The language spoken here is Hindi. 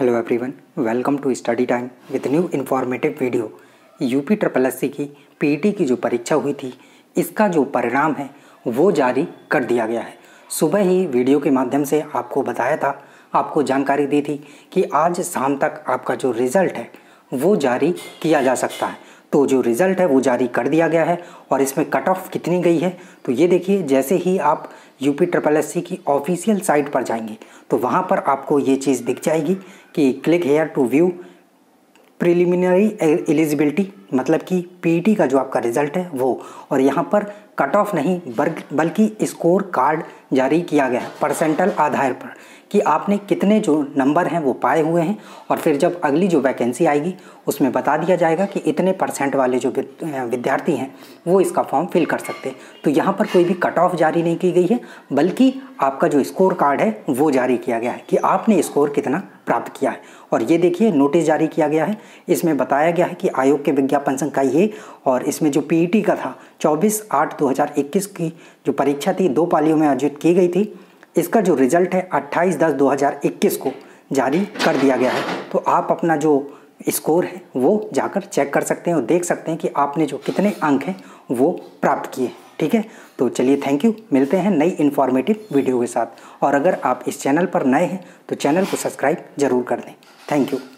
hello everyone welcome to study time with new informative video UP triple S की पीटी e की जो परीक्षा हुई थी इसका जो परिणाम है वो जारी कर दिया गया है सुबह ही वीडियो के माध्यम से आपको बताया था आपको जानकारी दी थी कि आज शाम तक आपका जो रिज़ल्ट है वो जारी किया जा सकता है तो जो रिज़ल्ट है वो जारी कर दिया गया है और इसमें कट ऑफ कितनी गई है तो ये देखिए जैसे ही आप यूपी ट्रिपल एस सी की ऑफिशियल साइट पर जाएंगे तो वहाँ पर आपको ये चीज़ दिख जाएगी कि click here to view preliminary eligibility e- मतलब कि पीटी e का जो आपका रिजल्ट है वो और यहाँ पर कट ऑफ नहीं बल्कि स्कोर कार्ड जारी किया गया है परसेंटल आधार पर कि आपने कितने जो नंबर हैं वो पाए हुए हैं और फिर जब अगली जो वैकेंसी आएगी उसमें बता दिया जाएगा कि इतने परसेंट वाले जो विद्यार्थी हैं वो इसका फॉर्म फिल कर सकते हैं तो यहाँ पर कोई भी कट ऑफ जारी नहीं की गई है बल्कि आपका जो स्कोर कार्ड है वो जारी किया गया है कि आपने स्कोर कितना प्राप्त किया है और ये देखिए नोटिस जारी किया गया है इसमें बताया गया है कि आयोग के विज्ञापन का ये और इसमें जो पीईटी का था 24 आठ 2021 की जो परीक्षा थी दो पालियों में आयोजित की गई थी इसका जो रिजल्ट है 28 दस 2021 को जारी कर दिया गया है तो आप अपना जो स्कोर है वो जाकर चेक कर सकते हैं और देख सकते हैं कि आपने जो कितने अंक हैं वो प्राप्त किए हैं ठीक है तो चलिए थैंक यू मिलते हैं नई इन्फॉर्मेटिव वीडियो के साथ और अगर आप इस चैनल पर नए हैं तो चैनल को सब्सक्राइब जरूर कर दें थैंक यू